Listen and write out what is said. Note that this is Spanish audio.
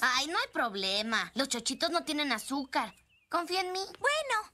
Ay, no hay problema. Los chochitos no tienen azúcar. Confía en mí. Bueno,